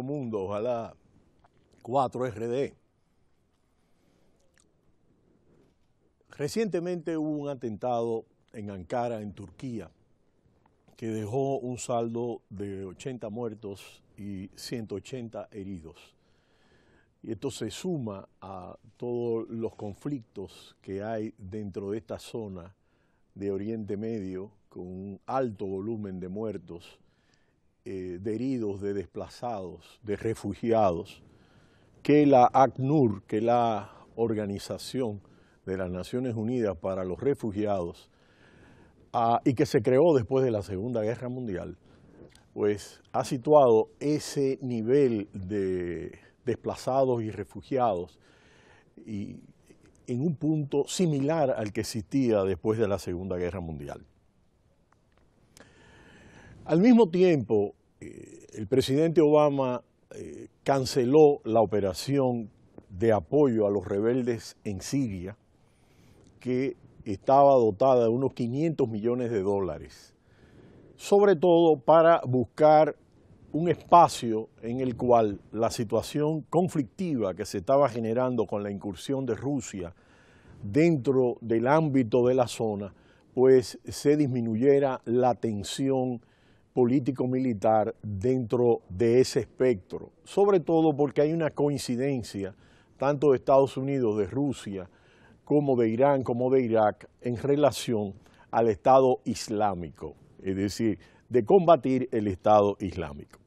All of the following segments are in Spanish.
mundo, ojalá 4RD. Recientemente hubo un atentado en Ankara, en Turquía, que dejó un saldo de 80 muertos y 180 heridos. Y esto se suma a todos los conflictos que hay dentro de esta zona de Oriente Medio, con un alto volumen de muertos eh, de heridos, de desplazados, de refugiados, que la ACNUR, que la Organización de las Naciones Unidas para los Refugiados, ah, y que se creó después de la Segunda Guerra Mundial, pues ha situado ese nivel de desplazados y refugiados en un punto similar al que existía después de la Segunda Guerra Mundial. Al mismo tiempo, eh, el presidente Obama eh, canceló la operación de apoyo a los rebeldes en Siria, que estaba dotada de unos 500 millones de dólares, sobre todo para buscar un espacio en el cual la situación conflictiva que se estaba generando con la incursión de Rusia dentro del ámbito de la zona, pues se disminuyera la tensión político-militar dentro de ese espectro, sobre todo porque hay una coincidencia tanto de Estados Unidos, de Rusia, como de Irán, como de Irak, en relación al Estado Islámico, es decir, de combatir el Estado Islámico.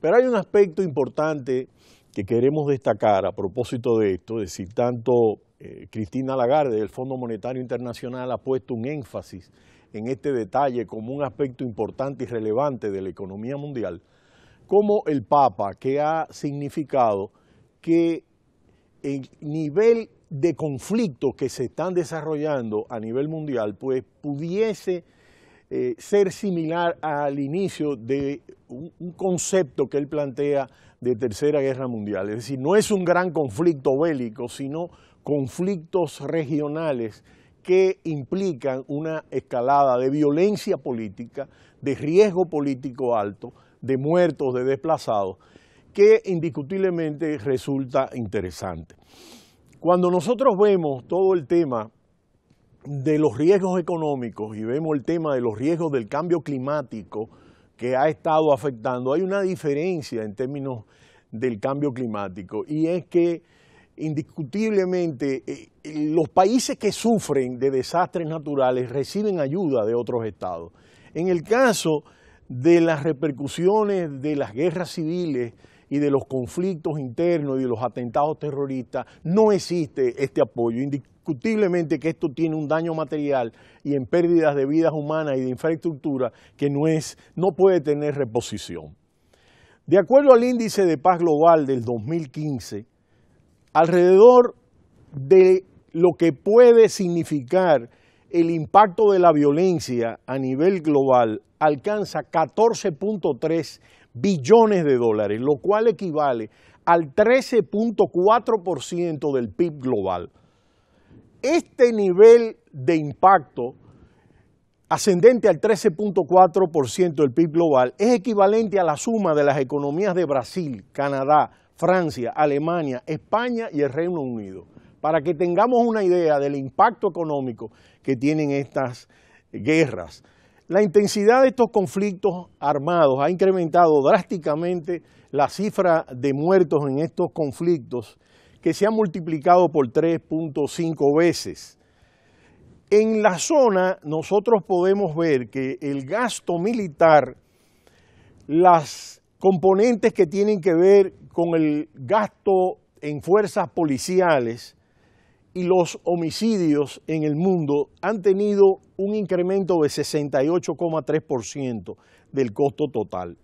Pero hay un aspecto importante que queremos destacar a propósito de esto, es decir, tanto eh, Cristina Lagarde del Fondo Monetario Internacional ha puesto un énfasis en este detalle como un aspecto importante y relevante de la economía mundial, como el Papa, que ha significado que el nivel de conflictos que se están desarrollando a nivel mundial, pues pudiese eh, ser similar al inicio de un, concepto que él plantea de Tercera Guerra Mundial. Es decir, no es un gran conflicto bélico, sino conflictos regionales que implican una escalada de violencia política, de riesgo político alto, de muertos, de desplazados, que indiscutiblemente resulta interesante. Cuando nosotros vemos todo el tema de los riesgos económicos y vemos el tema de los riesgos del cambio climático que ha estado afectando, hay una diferencia en términos del cambio climático y es que indiscutiblemente eh, los países que sufren de desastres naturales reciben ayuda de otros estados. En el caso de las repercusiones de las guerras civiles y de los conflictos internos y de los atentados terroristas, no existe este apoyo. Indiscutiblemente que esto tiene un daño material y en pérdidas de vidas humanas y de infraestructura que no puede tener reposición. De acuerdo al índice de paz global del 2015, alrededor de lo que puede significar el impacto de la violencia a nivel global alcanza 14.3 billones de dólares, lo cual equivale al 13.4% del PIB global. Este nivel de impacto ascendente al 13.4% del PIB global es equivalente a la suma de las economías de Brasil, Canadá, Francia, Alemania, España y el Reino Unido, para que tengamos una idea del impacto económico que tienen estas guerras. La intensidad de estos conflictos armados ha incrementado drásticamente la cifra de muertos en estos conflictos, que se ha multiplicado por 3.5 veces. En la zona nosotros podemos ver que el gasto militar, las componentes que tienen que ver con el gasto en fuerzas policiales y los homicidios en el mundo han tenido un incremento de 68,3% del costo total.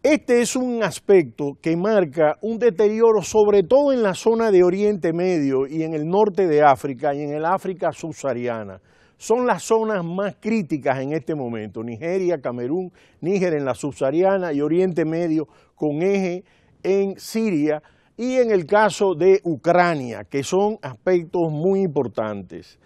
Este es un aspecto que marca un deterioro sobre todo en la zona de Oriente Medio y en el norte de África y en el África subsahariana, son las zonas más críticas en este momento. Nigeria, Camerún, Níger en la subsahariana y Oriente Medio con eje en Siria y en el caso de Ucrania, que son aspectos muy importantes.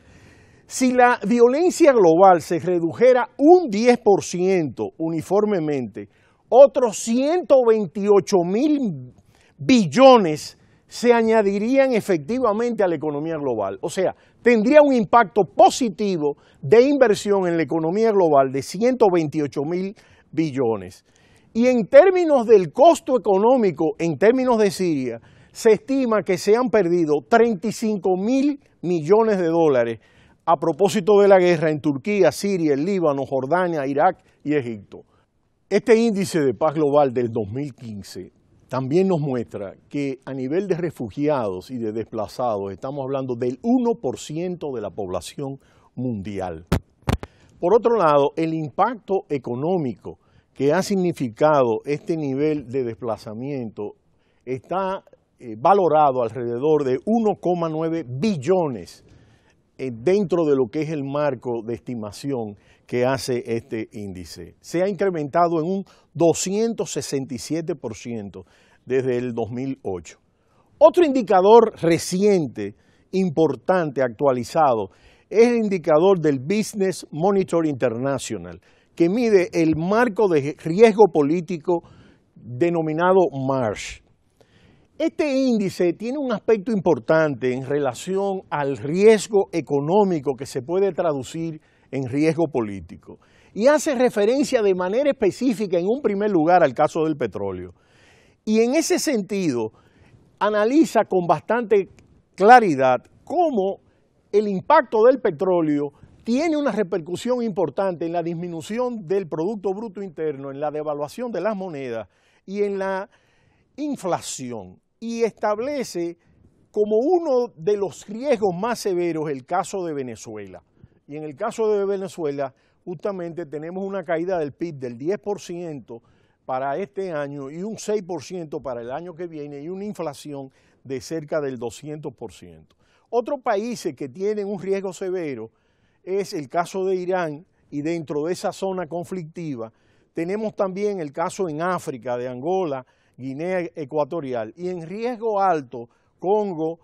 Si la violencia global se redujera un 10% uniformemente, otros 128 mil billones se añadirían efectivamente a la economía global. O sea, tendría un impacto positivo de inversión en la economía global de 128 mil billones. Y en términos del costo económico, en términos de Siria, se estima que se han perdido 35 mil millones de dólares a propósito de la guerra en Turquía, Siria, el Líbano, Jordania, Irak y Egipto. Este índice de paz global del 2015 también nos muestra que a nivel de refugiados y de desplazados estamos hablando del 1% de la población mundial. Por otro lado, el impacto económico que ha significado este nivel de desplazamiento está eh, valorado alrededor de 1,9 billones de eh, dentro de lo que es el marco de estimación que hace este índice. Se ha incrementado en un 267% desde el 2008. Otro indicador reciente, importante, actualizado, es el indicador del Business Monitor International, que mide el marco de riesgo político denominado MARSH. Este índice tiene un aspecto importante en relación al riesgo económico que se puede traducir en riesgo político y hace referencia de manera específica en un primer lugar al caso del petróleo. Y en ese sentido analiza con bastante claridad cómo el impacto del petróleo tiene una repercusión importante en la disminución del Producto Bruto Interno, en la devaluación de las monedas y en la inflación y establece como uno de los riesgos más severos el caso de Venezuela. Y en el caso de Venezuela, justamente tenemos una caída del PIB del 10% para este año y un 6% para el año que viene y una inflación de cerca del 200%. Otros países que tienen un riesgo severo es el caso de Irán y dentro de esa zona conflictiva tenemos también el caso en África de Angola, Guinea Ecuatorial, y en riesgo alto, Congo,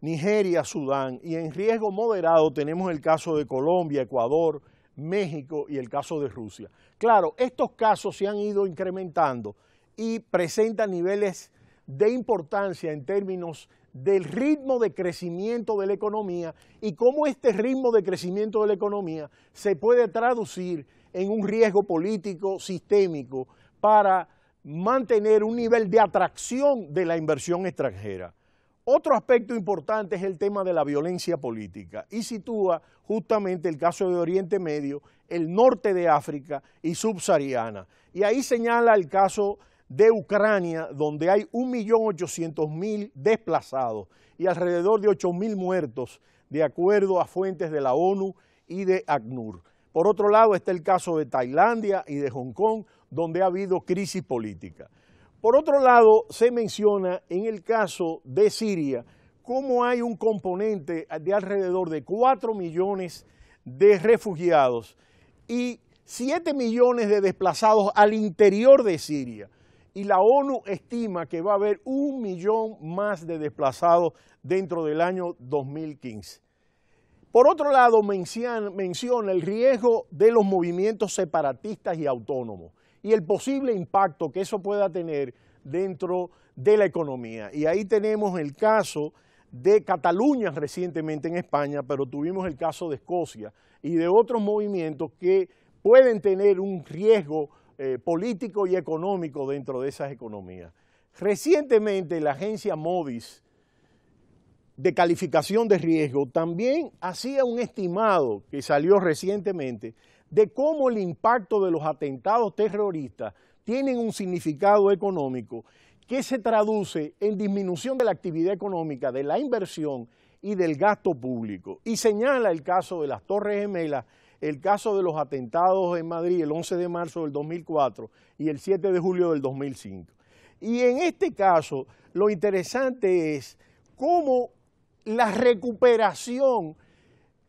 Nigeria, Sudán, y en riesgo moderado tenemos el caso de Colombia, Ecuador, México y el caso de Rusia. Claro, estos casos se han ido incrementando y presentan niveles de importancia en términos del ritmo de crecimiento de la economía y cómo este ritmo de crecimiento de la economía se puede traducir en un riesgo político sistémico para mantener un nivel de atracción de la inversión extranjera. Otro aspecto importante es el tema de la violencia política y sitúa justamente el caso de Oriente Medio, el norte de África y subsahariana. Y ahí señala el caso de Ucrania, donde hay 1.800.000 desplazados y alrededor de 8.000 muertos, de acuerdo a fuentes de la ONU y de ACNUR. Por otro lado está el caso de Tailandia y de Hong Kong, donde ha habido crisis política. Por otro lado, se menciona en el caso de Siria cómo hay un componente de alrededor de 4 millones de refugiados y 7 millones de desplazados al interior de Siria. Y la ONU estima que va a haber un millón más de desplazados dentro del año 2015. Por otro lado, menciona, menciona el riesgo de los movimientos separatistas y autónomos y el posible impacto que eso pueda tener dentro de la economía. Y ahí tenemos el caso de Cataluña recientemente en España, pero tuvimos el caso de Escocia y de otros movimientos que pueden tener un riesgo eh, político y económico dentro de esas economías. Recientemente la agencia Modis de calificación de riesgo también hacía un estimado que salió recientemente de cómo el impacto de los atentados terroristas tienen un significado económico que se traduce en disminución de la actividad económica, de la inversión y del gasto público. Y señala el caso de las Torres Gemelas, el caso de los atentados en Madrid el 11 de marzo del 2004 y el 7 de julio del 2005. Y en este caso, lo interesante es cómo la recuperación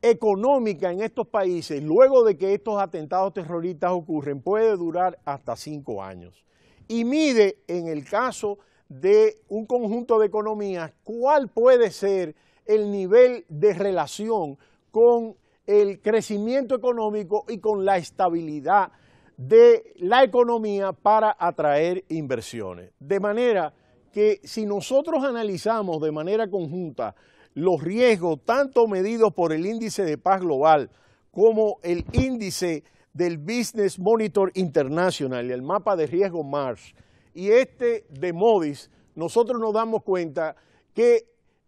económica en estos países, luego de que estos atentados terroristas ocurren, puede durar hasta cinco años. Y mide, en el caso de un conjunto de economías, cuál puede ser el nivel de relación con el crecimiento económico y con la estabilidad de la economía para atraer inversiones. De manera que si nosotros analizamos de manera conjunta los riesgos tanto medidos por el índice de paz global como el índice del Business Monitor International, el mapa de riesgo MARS, y este de MODIS, nosotros nos damos cuenta que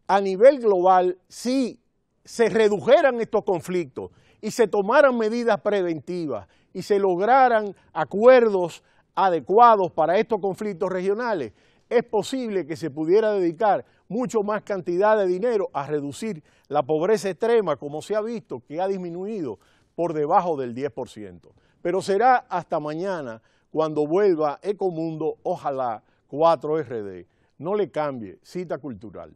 a nivel global, si se redujeran estos conflictos y se tomaran medidas preventivas y se lograran acuerdos adecuados para estos conflictos regionales, es posible que se pudiera dedicar mucho más cantidad de dinero a reducir la pobreza extrema, como se ha visto, que ha disminuido por debajo del 10%. Pero será hasta mañana cuando vuelva Ecomundo, ojalá, 4RD. No le cambie, cita cultural.